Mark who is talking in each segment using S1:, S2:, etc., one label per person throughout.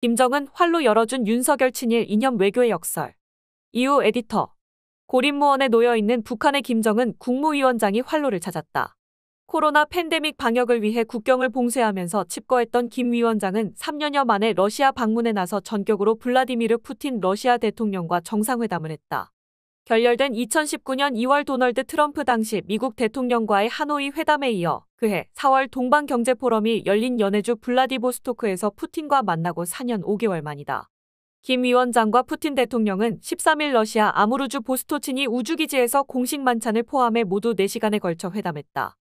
S1: 김정은 활로 열어준 윤석열 친일 이념 외교의 역설. 이후 에디터. 고립무원에 놓여있는 북한의 김정은 국무위원장이 활로를 찾았다. 코로나 팬데믹 방역을 위해 국경을 봉쇄하면서 칩거했던 김 위원장은 3년여 만에 러시아 방문에 나서 전격으로 블라디미르 푸틴 러시아 대통령과 정상회담을 했다. 결렬된 2019년 2월 도널드 트럼프 당시 미국 대통령과의 하노이 회담에 이어 그해 4월 동방경제포럼이 열린 연해주 블라디보스토크에서 푸틴과 만나고 4년 5개월 만이다. 김 위원장과 푸틴 대통령은 13일 러시아 아무르주 보스토치니 우주기지에서 공식 만찬을 포함해 모두 4시간에 걸쳐 회담했다.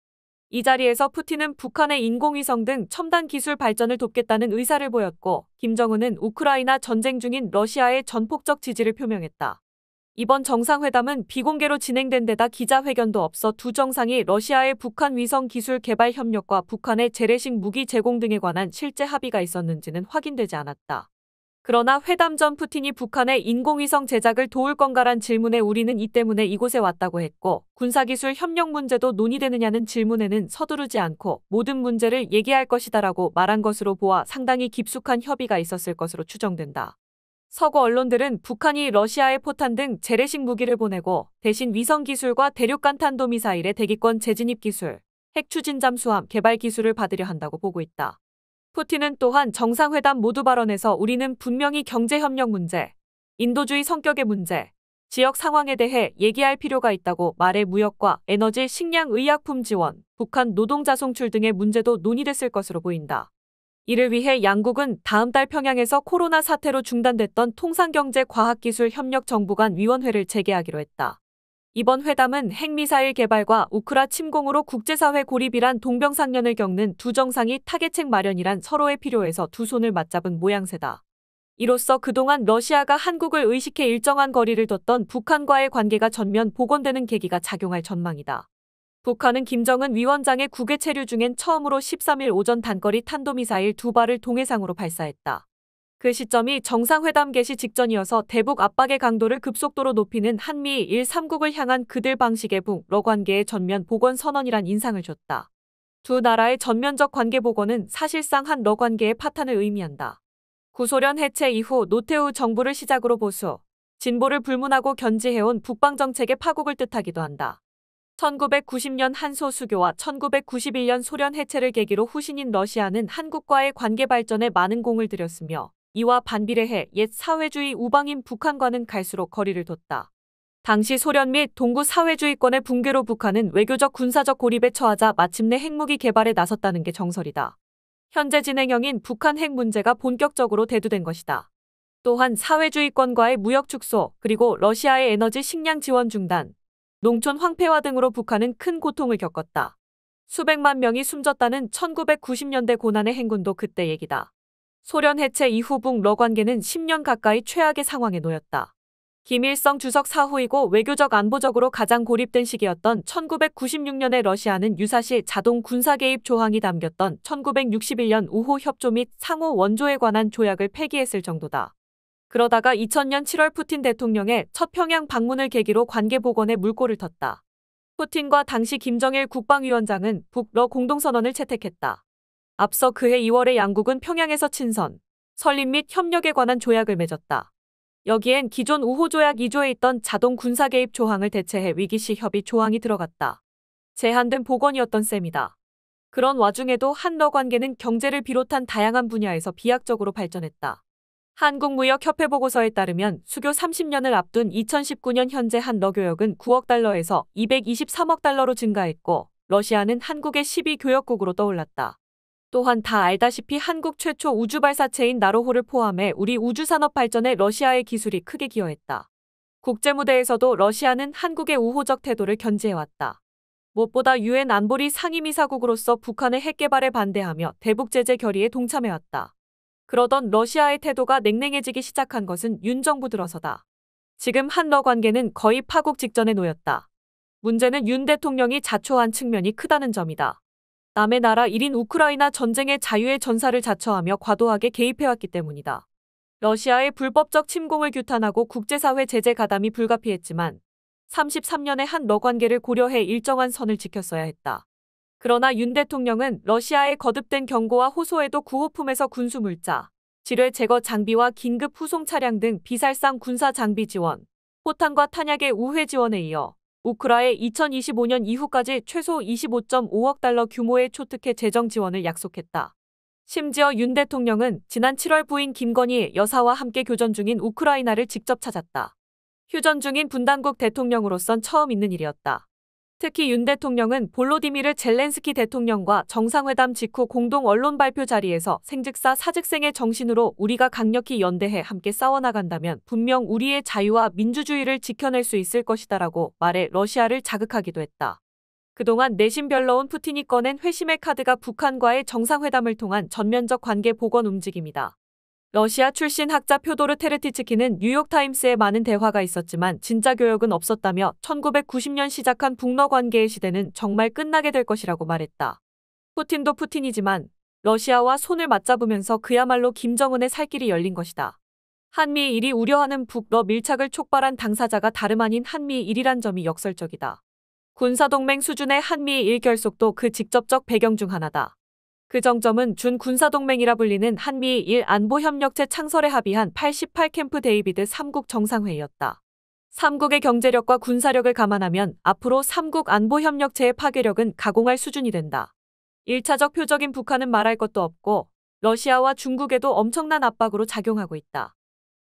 S1: 이 자리에서 푸틴은 북한의 인공위성 등 첨단 기술 발전을 돕겠다는 의사를 보였고, 김정은은 우크라이나 전쟁 중인 러시아의 전폭적 지지를 표명했다. 이번 정상회담은 비공개로 진행된 데다 기자회견도 없어 두 정상이 러시아의 북한 위성 기술 개발 협력과 북한의 재래식 무기 제공 등에 관한 실제 합의가 있었는지는 확인되지 않았다. 그러나 회담 전 푸틴이 북한의 인공위성 제작을 도울 건가란 질문에 우리는 이 때문에 이곳에 왔다고 했고 군사기술 협력 문제도 논의되느냐는 질문에는 서두르지 않고 모든 문제를 얘기할 것이다라고 말한 것으로 보아 상당히 깊숙한 협의가 있었을 것으로 추정된다. 서구 언론들은 북한이 러시아에 포탄 등 재래식 무기를 보내고 대신 위성 기술과 대륙간 탄도미사일의 대기권 재진입 기술, 핵 추진 잠수함 개발 기술을 받으려 한다고 보고 있다. 푸틴은 또한 정상회담 모두 발언에서 우리는 분명히 경제협력 문제, 인도주의 성격의 문제, 지역 상황에 대해 얘기할 필요가 있다고 말해 무역과 에너지, 식량, 의약품 지원, 북한 노동자 송출 등의 문제도 논의됐을 것으로 보인다. 이를 위해 양국은 다음 달 평양에서 코로나 사태로 중단됐던 통상경제과학기술협력정부간위원회를 재개하기로 했다. 이번 회담은 핵미사일 개발과 우크라 침공으로 국제사회 고립이란 동병상련을 겪는 두 정상이 타개책 마련이란 서로의 필요에서 두 손을 맞잡은 모양새다. 이로써 그동안 러시아가 한국을 의식해 일정한 거리를 뒀던 북한과의 관계가 전면 복원되는 계기가 작용할 전망이다. 북한은 김정은 위원장의 국외 체류 중엔 처음으로 13일 오전 단거리 탄도미사일 두 발을 동해상으로 발사했다. 그 시점이 정상회담 개시 직전이어서 대북 압박의 강도를 급속도로 높이는 한미일 3국을 향한 그들 방식의 북러 관계의 전면 복원 선언이란 인상을 줬다. 두 나라의 전면적 관계 복원은 사실상 한러 관계의 파탄을 의미한다. 구소련 해체 이후 노태우 정부를 시작으로 보수, 진보를 불문하고 견지해온 북방 정책의 파국을 뜻하기도 한다. 1990년 한소 수교와 1991년 소련 해체를 계기로 후신인 러시아는 한국과의 관계 발전에 많은 공을 들였으며 이와 반비례해 옛 사회주의 우방인 북한과는 갈수록 거리를 뒀다. 당시 소련 및 동구 사회주의권의 붕괴로 북한은 외교적 군사적 고립에 처하자 마침내 핵무기 개발에 나섰다는 게 정설이다. 현재 진행형인 북한 핵 문제가 본격적으로 대두된 것이다. 또한 사회주의권과의 무역 축소, 그리고 러시아의 에너지 식량 지원 중단, 농촌 황폐화 등으로 북한은 큰 고통을 겪었다. 수백만 명이 숨졌다는 1990년대 고난의 행군도 그때 얘기다. 소련 해체 이후 북러 관계는 10년 가까이 최악의 상황에 놓였다. 김일성 주석 사후이고 외교적 안보적으로 가장 고립된 시기였던 1996년에 러시아는 유사시 자동 군사 개입 조항이 담겼던 1961년 우호 협조 및 상호 원조에 관한 조약을 폐기했을 정도다. 그러다가 2000년 7월 푸틴 대통령의 첫 평양 방문을 계기로 관계 복원에 물꼬를 텄다. 푸틴과 당시 김정일 국방위원장은 북러 공동선언을 채택했다. 앞서 그해 2월에 양국은 평양에서 친선, 설립 및 협력에 관한 조약을 맺었다. 여기엔 기존 우호 조약 2조에 있던 자동 군사 개입 조항을 대체해 위기시 협의 조항이 들어갔다. 제한된 복원이었던 셈이다. 그런 와중에도 한러 관계는 경제를 비롯한 다양한 분야에서 비약적으로 발전했다. 한국무역협회 보고서에 따르면 수교 30년을 앞둔 2019년 현재 한 러교역은 9억 달러에서 223억 달러로 증가했고 러시아는 한국의 12교역국으로 떠올랐다. 또한 다 알다시피 한국 최초 우주발사체인 나로호를 포함해 우리 우주산업 발전에 러시아의 기술이 크게 기여했다. 국제무대에서도 러시아는 한국의 우호적 태도를 견지해왔다. 무엇보다 유엔 안보리 상임이사국으로서 북한의 핵개발에 반대하며 대북제재 결의에 동참해왔다. 그러던 러시아의 태도가 냉랭해지기 시작한 것은 윤 정부 들어서다. 지금 한러 관계는 거의 파국 직전에 놓였다. 문제는 윤 대통령이 자초한 측면이 크다는 점이다. 남의 나라 1인 우크라이나 전쟁의 자유의 전사를 자처하며 과도하게 개입해왔기 때문이다. 러시아의 불법적 침공을 규탄하고 국제사회 제재 가담이 불가피했지만 33년의 한러 관계를 고려해 일정한 선을 지켰어야 했다. 그러나 윤 대통령은 러시아의 거듭된 경고와 호소에도 구호품에서 군수물자, 지뢰 제거 장비와 긴급 후송 차량 등 비살상 군사 장비 지원, 포탄과 탄약의 우회 지원에 이어 우크라에 2025년 이후까지 최소 25.5억 달러 규모의 초특혜 재정 지원을 약속했다. 심지어 윤 대통령은 지난 7월 부인 김건희 여사와 함께 교전 중인 우크라이나를 직접 찾았다. 휴전 중인 분당국 대통령으로선 처음 있는 일이었다. 특히 윤 대통령은 볼로디미르 젤렌스키 대통령과 정상회담 직후 공동 언론 발표 자리에서 생직사사직생의 정신으로 우리가 강력히 연대해 함께 싸워나간다면 분명 우리의 자유와 민주주의를 지켜낼 수 있을 것이다라고 말해 러시아를 자극하기도 했다. 그동안 내심 별로운 푸틴이 꺼낸 회심의 카드가 북한과의 정상회담을 통한 전면적 관계 복원 움직임이다. 러시아 출신 학자 표도르 테르티츠키는 뉴욕타임스에 많은 대화가 있었지만 진짜 교역은 없었다며 1990년 시작한 북러 관계의 시대는 정말 끝나게 될 것이라고 말했다. 푸틴도 푸틴이지만 러시아와 손을 맞잡으면서 그야말로 김정은의 살 길이 열린 것이다. 한미일이 우려하는 북러 밀착을 촉발한 당사자가 다름 아닌 한미일이란 점이 역설적이다. 군사동맹 수준의 한미일 결속도 그 직접적 배경 중 하나다. 그 정점은 준 군사동맹이라 불리는 한미 일 안보협력체 창설에 합의한 88캠프 데이비드 3국 정상회의였다. 3국의 경제력과 군사력을 감안하면 앞으로 3국 안보협력체의 파괴력은 가공할 수준이 된다. 1차적 표적인 북한은 말할 것도 없고 러시아와 중국에도 엄청난 압박으로 작용하고 있다.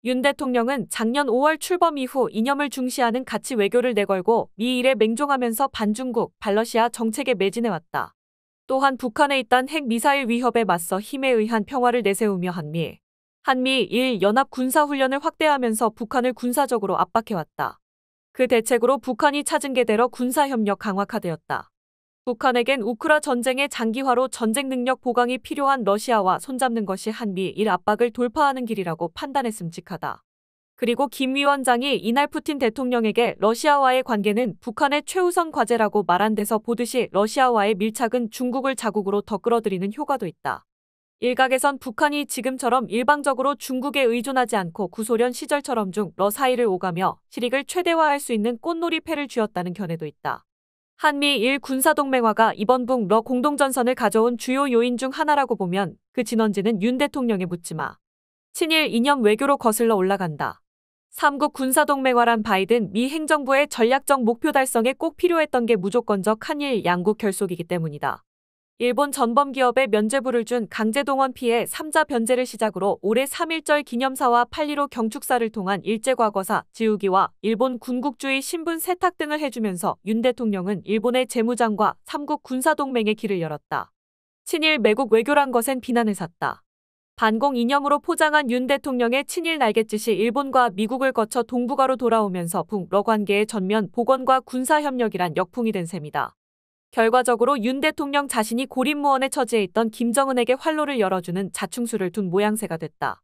S1: 윤 대통령은 작년 5월 출범 이후 이념을 중시하는 가치 외교를 내걸고 미일에 맹종하면서 반중국, 반러시아 정책에 매진해왔다. 또한 북한에 있던 핵미사일 위협에 맞서 힘에 의한 평화를 내세우며 한미, 한미1 연합 군사훈련을 확대하면서 북한을 군사적으로 압박해왔다. 그 대책으로 북한이 찾은 게대로 군사협력 강화 카드였다. 북한에겐 우크라 전쟁의 장기화로 전쟁 능력 보강이 필요한 러시아와 손잡는 것이 한미일 압박을 돌파하는 길이라고 판단했음직하다. 그리고 김 위원장이 이날 푸틴 대통령에게 러시아와의 관계는 북한의 최우선 과제라고 말한 데서 보듯이 러시아와의 밀착은 중국을 자국으로 더 끌어들이는 효과도 있다. 일각에선 북한이 지금처럼 일방적으로 중국에 의존하지 않고 구소련 시절처럼 중 러 사이를 오가며 실익을 최대화할 수 있는 꽃놀이 패를 쥐었다는 견해도 있다. 한미일 군사동맹화가 이번 북러 공동전선을 가져온 주요 요인 중 하나라고 보면 그 진원지는 윤 대통령의 묻지마. 친일 이념 외교로 거슬러 올라간다. 3국 군사동맹화란 바이든 미 행정부의 전략적 목표 달성에 꼭 필요했던 게 무조건적 한일 양국 결속이기 때문이다. 일본 전범 기업에 면제부를준 강제동원 피해 3자 변제를 시작으로 올해 3.1절 기념사와 8.15 경축사를 통한 일제과거사 지우기와 일본 군국주의 신분 세탁 등을 해주면서 윤 대통령은 일본의 재무장과 3국 군사동맹의 길을 열었다. 친일 매국 외교란 것엔 비난을 샀다. 반공 이념으로 포장한 윤 대통령의 친일 날갯짓이 일본과 미국을 거쳐 동북아로 돌아오면서 북러 관계의 전면 복원과 군사협력이란 역풍이 된 셈이다. 결과적으로 윤 대통령 자신이 고립무원에 처지해 있던 김정은에게 활로를 열어주는 자충수를 둔 모양새가 됐다.